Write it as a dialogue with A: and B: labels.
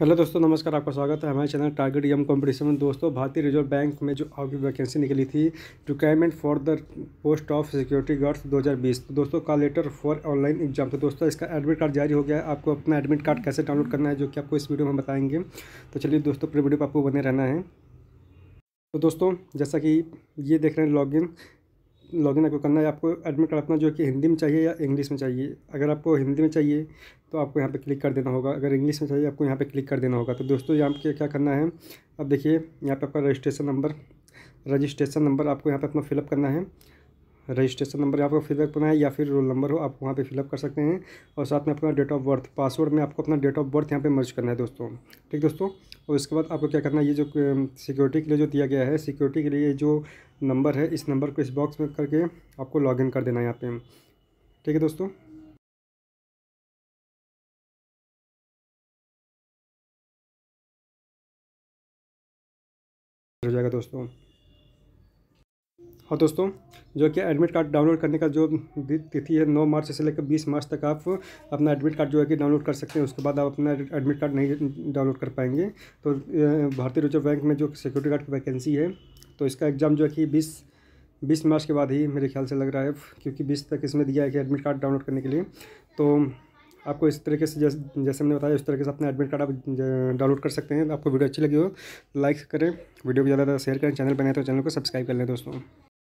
A: hello दोस्तों नमस्कार आपका स्वागत है हमारे चैनल टारगेट यम कंपटीशन में दोस्तों भारतीय रिजर्व बैंक में जो आपकी वैकेंसी निकली थी requirement for the post of security guards 2020 तो दोस्तों का लेटर फॉर ऑनलाइन एग्जाम तो दोस्तों इसका एडमिट कार्ड जारी हो गया है आपको अपना एडमिट कार्ड कैसे डाउनलोड करना है जो कि आपको इस वीडियो में बताएंगे तो चलिए दोस्तों पूरे वीडियो पर आपको बने रहना है तो दोस्तों जैसा कि ये देख रहे हैं लॉग लॉगिन आपको करना है आपको एडमिट कार्ड अपना जो कि हिंदी में चाहिए या इंग्लिश में चाहिए अगर आपको हिंदी में चाहिए तो आपको यहाँ पे क्लिक कर देना होगा अगर इंग्लिश में चाहिए आपको यहाँ पे क्लिक कर देना होगा तो दोस्तों यहाँ पे क्या करना है अब देखिए यहाँ पे आपका रजिस्ट्रेशन नंबर रजिस्ट्रेशन नंबर आपको यहाँ पर अपना फिलअप करना है रजिस्ट्रेशन नंबर आपको फीडबैक करना है या फिर रोल नंबर हो आप वहाँ पे फिलअप कर सकते हैं और साथ में अपना डेट ऑफ बर्थ पासवर्ड में आपको अपना डेट ऑफ बर्थ यहाँ पे मर्ज करना है दोस्तों ठीक दोस्तों और इसके बाद आपको क्या करना है ये जो सिक्योरिटी के लिए जो दिया गया है सिक्योरिटी के लिए जो नंबर है इस नंबर को इस बॉक्स में करके आपको लॉग कर देना है यहाँ पर ठीक है दोस्तों हो जाएगा दोस्तों और हाँ दोस्तों जो कि एडमिट कार्ड डाउनलोड करने का जो तिथि है नौ मार्च से लेकर बीस मार्च तक आप अपना एडमिट कार्ड जो है कि डाउनलोड कर सकते हैं उसके बाद आप अपना एडमिट कार्ड नहीं डाउनलोड कर पाएंगे तो भारतीय रिजर्व बैंक में जो सिक्योरिटी गार्ड की वैकेंसी है तो इसका एग्ज़ाम जो है कि बीस बीस मार्च के बाद ही मेरे ख्याल से लग रहा है क्योंकि बीस तक इसमें दिया है कि एडमिट कार्ड डाउनलोड करने के लिए तो आपको इस तरीके से जैसे जैसे हमने बताया उस तरीके से अपना एडमिट कार्ड आप डाउनलोड कर सकते हैं आपको वीडियो अच्छी लगी हो लाइक करें वीडियो को ज़्यादा ज़्यादा शेयर करें चैनल पर तो चैनल को सब्सक्राइब कर लें दोस्तों